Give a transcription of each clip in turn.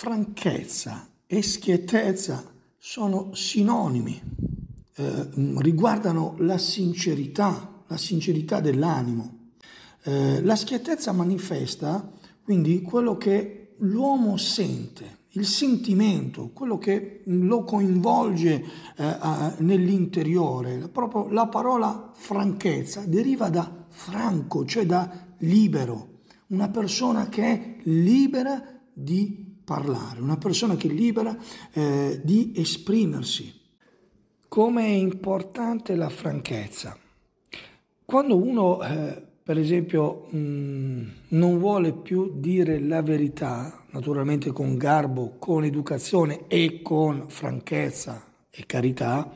franchezza e schiettezza sono sinonimi, eh, riguardano la sincerità, la sincerità dell'animo. Eh, la schiettezza manifesta quindi quello che l'uomo sente, il sentimento, quello che lo coinvolge eh, nell'interiore. Proprio la parola franchezza deriva da franco, cioè da libero, una persona che è libera di parlare, una persona che è libera eh, di esprimersi. Come è importante la franchezza. Quando uno, eh, per esempio, mh, mm, non vuole più dire la verità, naturalmente con garbo, con educazione e con franchezza e carità,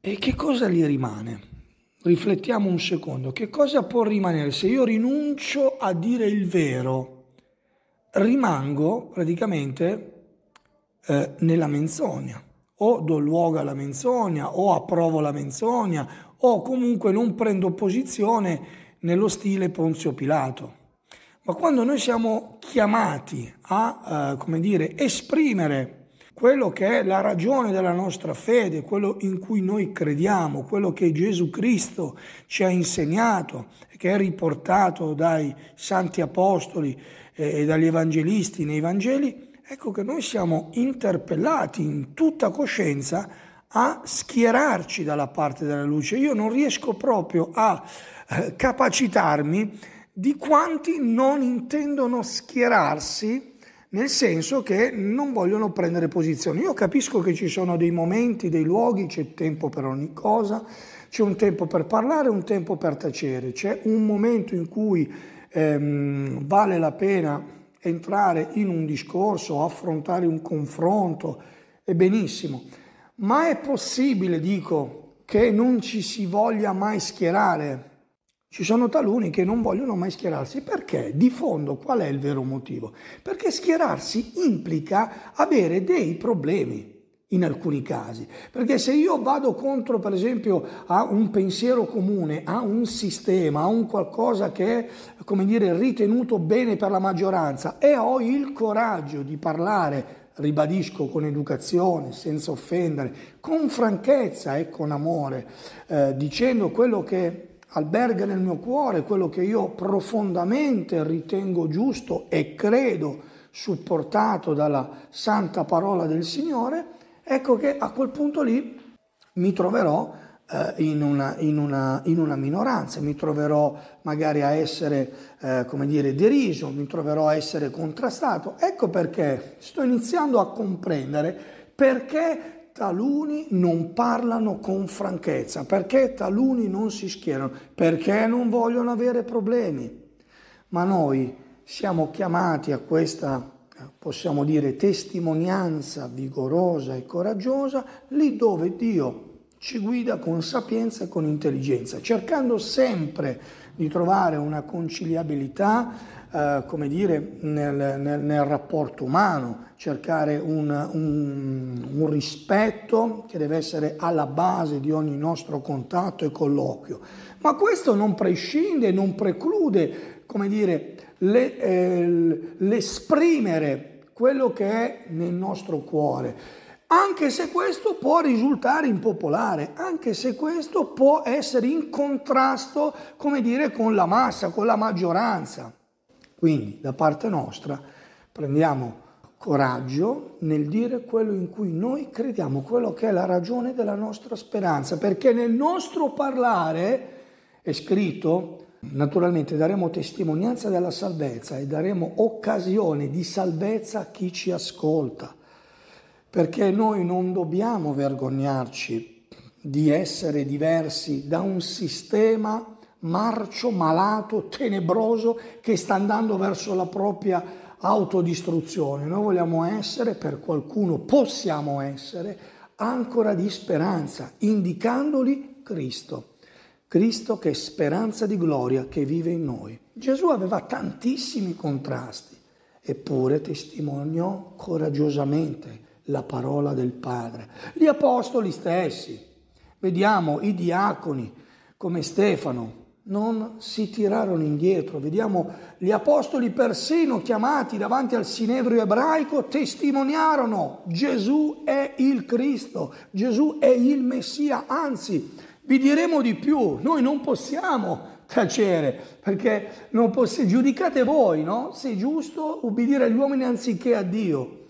e che cosa gli rimane? Riflettiamo un secondo, che cosa può rimanere se io rinuncio a dire il vero? rimango praticamente eh, nella menzogna, o do luogo alla menzogna, o approvo la menzogna, o comunque non prendo posizione nello stile Ponzio Pilato. Ma quando noi siamo chiamati a, eh, come dire, esprimere quello che è la ragione della nostra fede, quello in cui noi crediamo, quello che Gesù Cristo ci ha insegnato, che è riportato dai santi apostoli eh, e dagli evangelisti nei Vangeli, ecco che noi siamo interpellati in tutta coscienza a schierarci dalla parte della luce. Io non riesco proprio a eh, capacitarmi di quanti non intendono schierarsi nel senso che non vogliono prendere posizione. Io capisco che ci sono dei momenti, dei luoghi, c'è tempo per ogni cosa, c'è un tempo per parlare, un tempo per tacere, c'è un momento in cui ehm, vale la pena entrare in un discorso, affrontare un confronto, è benissimo. Ma è possibile, dico, che non ci si voglia mai schierare ci sono taluni che non vogliono mai schierarsi. Perché? Di fondo qual è il vero motivo? Perché schierarsi implica avere dei problemi in alcuni casi. Perché se io vado contro, per esempio, a un pensiero comune, a un sistema, a un qualcosa che è, come dire, ritenuto bene per la maggioranza e ho il coraggio di parlare ribadisco con educazione, senza offendere, con franchezza e con amore, eh, dicendo quello che alberga nel mio cuore quello che io profondamente ritengo giusto e credo supportato dalla santa parola del Signore, ecco che a quel punto lì mi troverò eh, in, una, in, una, in, una, minoranza, mi troverò magari a essere, eh, come dire, deriso, mi troverò a essere contrastato. Ecco perché sto iniziando a comprendere perché taluni non parlano con franchezza, perché taluni non si schierano, perché non vogliono avere problemi. Ma noi siamo chiamati a questa, possiamo dire, testimonianza vigorosa e coraggiosa lì dove Dio ci guida con sapienza e con intelligenza, cercando sempre di trovare una conciliabilità, eh, come dire, nel, nel, nel, rapporto umano, cercare un, un, un rispetto che deve essere alla base di ogni nostro contatto e colloquio. Ma questo non prescinde, non preclude, come dire, le, eh, l'esprimere quello che è nel nostro cuore anche se questo può risultare impopolare, anche se questo può essere in contrasto, come dire, con la massa, con la maggioranza. Quindi, da parte nostra, prendiamo coraggio nel dire quello in cui noi crediamo, quello che è la ragione della nostra speranza, perché nel nostro parlare è scritto, naturalmente daremo testimonianza della salvezza e daremo occasione di salvezza a chi ci ascolta perché noi non dobbiamo vergognarci di essere diversi da un sistema marcio, malato, tenebroso che sta andando verso la propria autodistruzione. Noi vogliamo essere, per qualcuno possiamo essere, ancora di speranza, indicandoli Cristo. Cristo che è speranza di gloria che vive in noi. Gesù aveva tantissimi contrasti, eppure testimoniò coraggiosamente la parola del Padre. Gli apostoli stessi, vediamo i diaconi come Stefano, non si tirarono indietro. Vediamo gli apostoli persino chiamati davanti al sinedrio ebraico testimoniarono Gesù è il Cristo, Gesù è il Messia. Anzi, vi diremo di più, noi non possiamo tacere, perché non poss- giudicate voi, no? Se è giusto ubbidire agli uomini anziché a Dio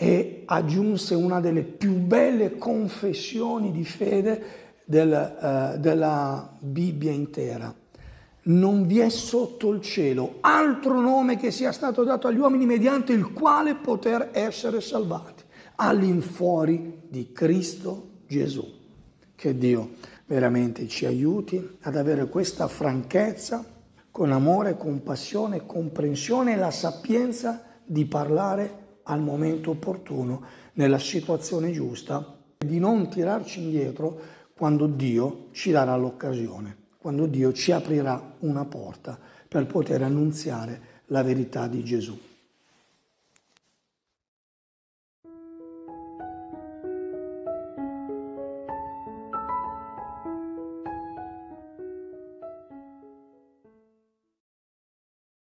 e aggiunse una delle più belle confessioni di fede del, eh, della Bibbia intera. Non vi è sotto il cielo altro nome che sia stato dato agli uomini mediante il quale poter essere salvati, all'infuori di Cristo Gesù. Che Dio veramente ci aiuti ad avere questa franchezza, con amore, compassione, comprensione e la sapienza di parlare al momento opportuno, nella situazione giusta, di non tirarci indietro quando Dio ci darà l'occasione, quando Dio ci aprirà una porta per poter annunziare la verità di Gesù.